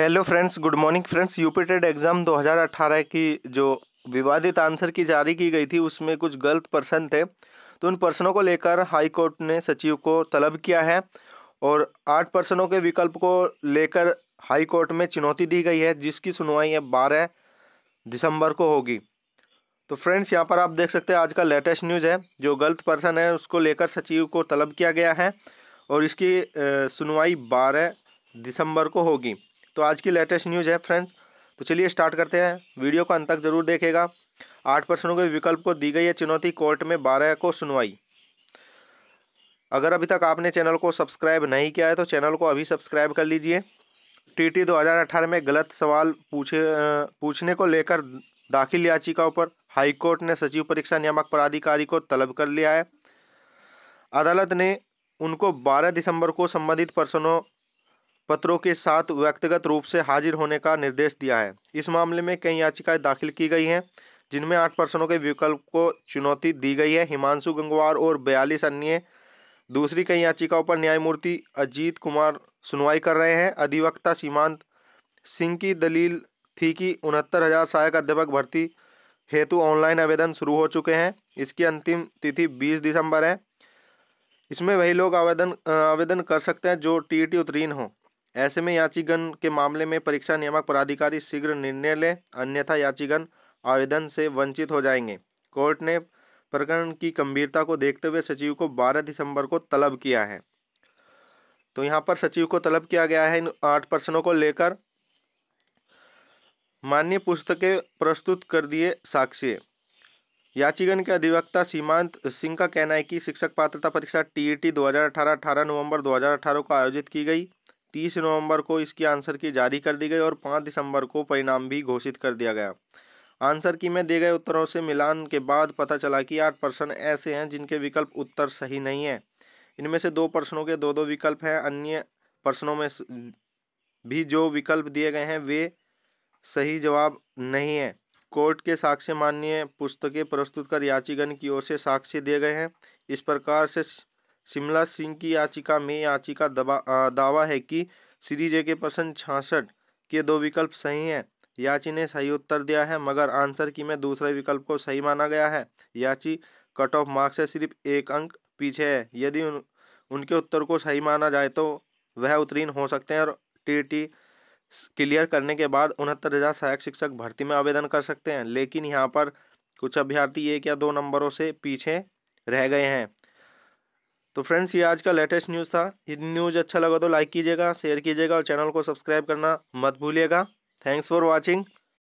hello friends good morning friends UP TET exam 2018 की जो विवादित आंसर की जारी की गई थी उसमें कुछ गलत प्रश्न थे तो उन प्रश्नों को लेकर हाई कोर्ट ने सचिव को तलब किया है और आठ प्रश्नों के विकल्प को लेकर हाई कोर्ट में चुनौती दी गई है जिसकी सुनवाई अब बारह दिसंबर को होगी तो फ्रेंड्स यहाँ पर आप देख सकते हैं आज का लेटेस्ट न्यूज़ है जो गलत पर्सन है उसको लेकर सचिव को तलब किया गया है और इसकी सुनवाई बारह दिसंबर को होगी तो आज की लेटेस्ट न्यूज़ है फ्रेंड्स तो चलिए स्टार्ट करते हैं वीडियो को अंत तक जरूर देखेगा आठ प्रश्नों के विकल्प को दी गई है चुनौती कोर्ट में बारह को सुनवाई अगर अभी तक आपने चैनल को सब्सक्राइब नहीं किया है तो चैनल को अभी सब्सक्राइब कर लीजिए टीटी 2018 में गलत सवाल पूछे पूछने को लेकर दाखिल याचिकाओं पर हाईकोर्ट ने सचिव परीक्षा नियामक पदाधिकारी को तलब कर लिया है अदालत ने उनको 12 दिसंबर को संबंधित प्रश्नों पत्रों के साथ व्यक्तिगत रूप से हाजिर होने का निर्देश दिया है इस मामले में कई याचिकाएं दाखिल की गई हैं जिनमें आठ पर्सनों के विकल्प को चुनौती दी गई है हिमांशु गंगवार और बयालीस अन्य दूसरी कई याचिकाओं पर न्यायमूर्ति अजीत कुमार सुनवाई कर रहे हैं अधिवक्ता सीमांत सिंह की दलील थी कि उनहत्तर हज़ार सहायक अध्यापक भर्ती हेतु ऑनलाइन आवेदन शुरू हो चुके हैं इसकी अंतिम तिथि 20 दिसंबर है इसमें वही लोग आवेदन आवेदन कर सकते हैं जो टी उत्तीर्ण हों ऐसे में याचिकन के मामले में परीक्षा नियामक पदाधिकारी शीघ्र निर्णय लें अन्यथा याचिकन आवेदन से वंचित हो जाएंगे कोर्ट ने प्रकरण की गंभीरता को देखते हुए सचिव को 12 दिसंबर को तलब किया है तो यहाँ पर सचिव को तलब किया गया है इन आठ प्रश्नों को लेकर मान्य पुस्तकें प्रस्तुत कर दिए साक्ष्य याचिकन के अधिवक्ता सीमांत सिंह का कहना है कि शिक्षक पात्रता परीक्षा टी टीईटी 2018 अठारह नवंबर 2018 को आयोजित की गई तीस नवंबर को इसकी आंसर की जारी कर दी गई और पाँच दिसंबर को परिणाम भी घोषित कर दिया गया आंसर की में दिए गए उत्तरों से मिलान के बाद पता चला कि आठ प्रश्न ऐसे हैं जिनके विकल्प उत्तर सही नहीं है इनमें से दो प्रश्नों के दो दो विकल्प हैं अन्य प्रश्नों में भी जो विकल्प दिए गए हैं वे सही जवाब नहीं है कोर्ट के साक्ष्य माननीय पुस्तकें प्रस्तुत कर याचिकन की ओर से साक्ष्य दिए गए हैं इस प्रकार से शिमला सिंह की याचिका में याचिका दावा है कि सीरीज के प्रश्न छाछठ के दो विकल्प सही हैं याची ने सही उत्तर दिया है मगर आंसर की में दूसरे विकल्प को सही माना गया है याची कट ऑफ मार्क्स से सिर्फ एक अंक पीछे है यदि उन, उनके उत्तर को सही माना जाए तो वह उत्तीर्ण हो सकते हैं और टी क्लियर करने के बाद उनहत्तर हज़ार सहायक शिक्षक भर्ती में आवेदन कर सकते हैं लेकिन यहाँ पर कुछ अभ्यर्थी एक या दो नंबरों से पीछे रह गए हैं तो फ्रेंड्स ये आज का लेटेस्ट न्यूज़ था यदि न्यूज़ अच्छा लगा तो लाइक कीजिएगा शेयर कीजिएगा और चैनल को सब्सक्राइब करना मत भूलिएगा थैंक्स फॉर वॉचिंग